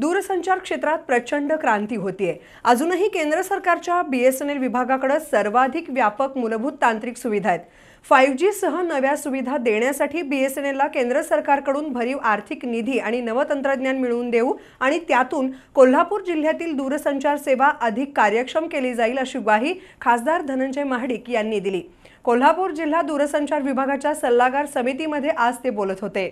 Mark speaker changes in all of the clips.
Speaker 1: दूरसंचार क्षेत्रात प्रचंड क्रांती होतीये अजूनही केंद्र सरकारच्या बी एस एन एल विभागाकडे सर्वाधिक व्यापक मूलभूत तांत्रिक सुविधा आहेत फाईव्ह सह नव्या सुविधा देण्यासाठी बी एस एन एलला केंद्र सरकारकडून भरीव आर्थिक निधी आणि नवतंत्रज्ञान मिळवून देऊ आणि त्यातून कोल्हापूर जिल्ह्यातील दूरसंचार सेवा अधिक कार्यक्षम केली जाईल अशी ग्वाही खासदार धनंजय महाडिक यांनी दिली कोल्हापूर जिल्हा दूरसंचार विभागाच्या सल्लागार समितीमध्ये आज ते बोलत होते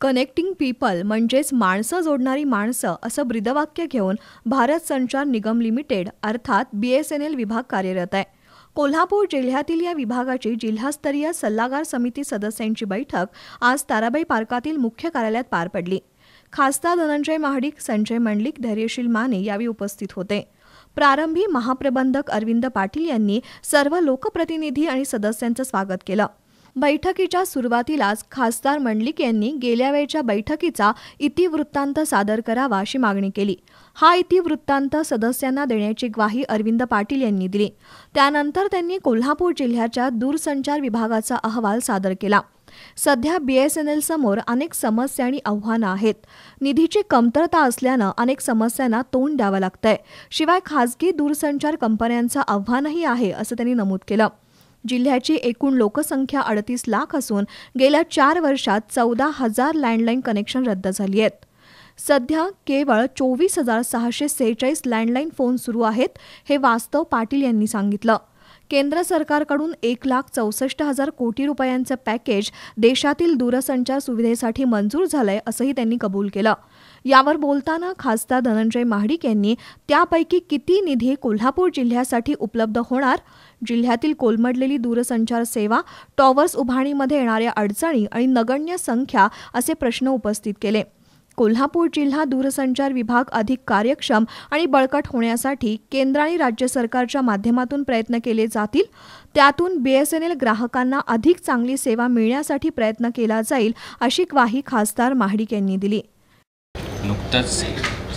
Speaker 1: कनेक्टिंग पीपल म्हणजेच माणसं जोडणारी माणसं असं ब्रिदवाक्य घेऊन भारत संचार निगम लिमिटेड अर्थात बी एस एन एल विभाग कार्यरत आहे कोल्हापूर जिल्ह्यातील या विभागाची जिल्हास्तरीय सल्लागार समिती सदस्यांची बैठक आज ताराबाई पार्कातील मुख्य कार्यालयात पार पडली खासदार धनंजय महाडिक संजय मंडलिक धैर्यशील माने यावेळी उपस्थित होते प्रारंभी महाप्रबंधक अरविंद पाटील यांनी सर्व लोकप्रतिनिधी आणि सदस्यांचं स्वागत केलं बैठकीच्या सुरुवातीलाच खासदार मंडलिक यांनी गेल्या वेळच्या बैठकीचा इतिवृत्तांत सादर करावा अशी मागणी केली हा इतिवृत्तांत सदस्यांना देण्याची ग्वाही अरविंद पाटील यांनी दिली त्यानंतर त्यांनी कोल्हापूर जिल्ह्याच्या दूरसंचार विभागाचा अहवाल सादर केला सध्या बीएसएनएल समोर अनेक समस्या आणि आव्हानं आहेत निधीची कमतरता असल्यानं अनेक समस्यांना तोंड द्यावं लागतंय शिवाय खासगी दूरसंचार कंपन्यांचं आव्हानही आहे असं त्यांनी नमूद केलं जिल्ह्याची एकूण लोकसंख्या अडतीस लाख असून गेल्या चार वर्षात चौदा हजार लँडलाईन कनेक्शन रद्द झाली आहेत सध्या केवळ चोवीस हजार सहाशे सेहेचाळीस लँडलाईन फोन सुरू आहेत हे वास्तव पाटील यांनी सांगितलं केंद्र सरकारकडून एक लाख चौसष्ट हजार कोटी रुपयांचं पॅकेज देशातील दूरसंचार सुविधेसाठी मंजूर झालंय असंही त्यांनी कबूल केलं यावर बोलताना खासदार धनंजय महाडिक यांनी त्यापैकी किती निधी कोल्हापूर जिल्ह्यासाठी उपलब्ध होणार जिल्ह्यातील कोलमडलेली दूरसंचार सेवा टॉवर्स उभारणीमध्ये येणाऱ्या अडचणी आणि नगण्य संख्या असे प्रश्न उपस्थित केले कोल्हापूर जिल्हा दूरसंचार विभाग अधिक कार्यक्षम आणि बळकट होण्यासाठी केंद्र आणि राज्य सरकारच्या माध्यमातून प्रयत्न केले जातील त्यातून बी ग्राहकांना अधिक चांगली सेवा मिळण्यासाठी प्रयत्न केला जाईल अशी ग्वाही खासदार महाडिक यांनी दिली
Speaker 2: नुकताच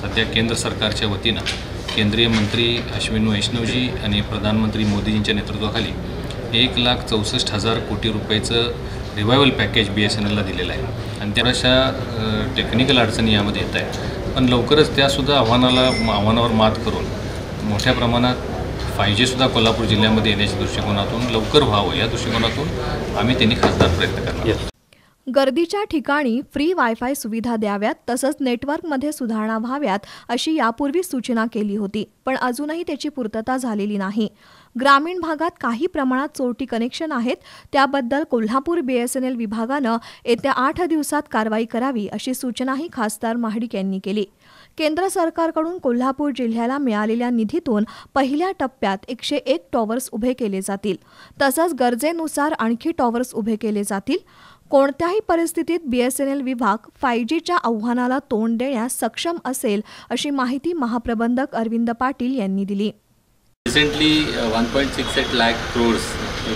Speaker 2: सध्या केंद्र सरकारच्या वतीनं केंद्रीय मंत्री अश्विन वैष्णवजी आणि प्रधानमंत्री मोदीजींच्या नेतृत्वाखाली एक लाख चौसष्ट हजार कोटी रुपयाचं revival package B S N एलला दिलेलं आहे आणि त्याशा टेक्निकल अडचणी यामध्ये येत आहेत पण लवकरच त्यासुद्धा आव्हानाला आव्हानावर मात करून मोठ्या प्रमाणात फाय जीसुद्धा कोल्हापूर जिल्ह्यामध्ये येण्याच्या दृष्टिकोनातून लवकर व्हावं या दृष्टिकोनातून आम्ही त्यांनी खासदार प्रयत्न करणार
Speaker 1: गर्दीच्या ठिकाणी फ्री वायफाय सुविधा द्याव्यात तसंच नेटवर्कमध्ये सुधारणा व्हाव्यात अशी यापूर्वी सूचना केली होती पण अजूनही त्याची पूर्तता झालेली नाही ग्रामीण भागात काही प्रमाणात चोरटी कनेक्शन आहेत त्याबद्दल कोल्हापूर बीएसएनएल विभागानं येत्या आठ दिवसात कारवाई करावी अशी सूचनाही खासदार महाडिक यांनी केली केंद्र सरकारकडून कोल्हापूर जिल्ह्याला मिळालेल्या निधीतून पहिल्या टप्प्यात एकशे एक टॉवर्स उभे केले जातील तसंच गरजेनुसार आणखी टॉवर्स उभे केले जातील कोणत्याही परिस्थितीत बीएसएनएल विभाग फाय जीच्या आव्हानाला तोंड देण्यास सक्षम असेल अशी माहिती महाप्रबंधक अरविंद पाटील यांनी दिली
Speaker 3: recently one point six eight lakh crores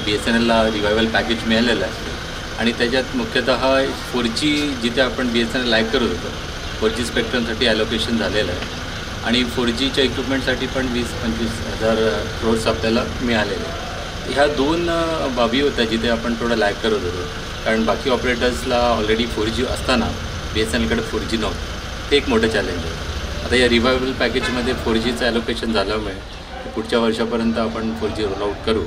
Speaker 3: B S N एलला रिवायवल पॅकेज मिळालेलं आहे आणि त्याच्यात मुख्यतः फोर जी जिथे आपण B S N L like करत होतो फोर जी स्पेक्ट्रमसाठी ॲलोकेशन झालेलं आहे आणि फोर जीच्या इक्विपमेंटसाठी पण वीस पंचवीस हजार क्रोर्स uh, आपल्याला मिळालेले ह्या दोन uh, बाबी होत्या जिथे आपण थोडं लाईक करत होतो कारण बाकी ऑपरेटर्सला ऑलरेडी फोर जी असताना बी एस एन एलकडे फोर जी नव्हतं ते एक मोठं चॅलेंज आहे आता या रिव्हायबल पॅकेजमध्ये फोर जीचं ॲलोकेशन झाल्यामुळे पुढच्या वर्षापर्यंत आपण फोर जी रोल आऊट करू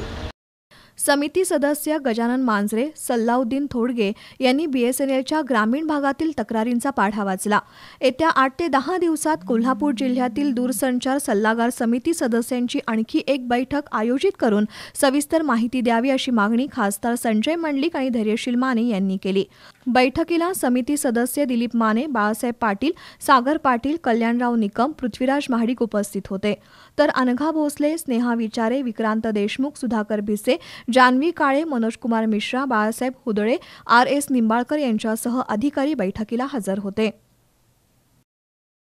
Speaker 1: समिती सदस्य गजानन मांजरे सल्लाउद्दीन थोडगे यांनी बीएसएनएलच्या ग्रामीण भागातील तक्रारींचा पाढा वाचला येत्या आठ ते दहा दिवसात कोल्हापूर जिल्ह्यातील दूरसंचार सल्लागार समिती सदस्यांची आणखी एक बैठक आयोजित करून सविस्तर माहिती द्यावी अशी मागणी खासदार संजय मंडलिक आणि धैर्यशील माने यांनी केली बैठकीला समिती सदस्य दिलीप माने बाळासाहेब पाटील सागर पाटील कल्याणराव निकम पृथ्वीराज महाडिक उपस्थित होते तर अनघा भोसले स्नेहा विचारे विक्रांत देशमुख सुधाकर भिसे जान्हवी काळे मनोजकुमार मिश्रा बाळासाहेब हुदळे आर एस निंबाळकर यांच्यासह अधिकारी बैठकीला हजर होते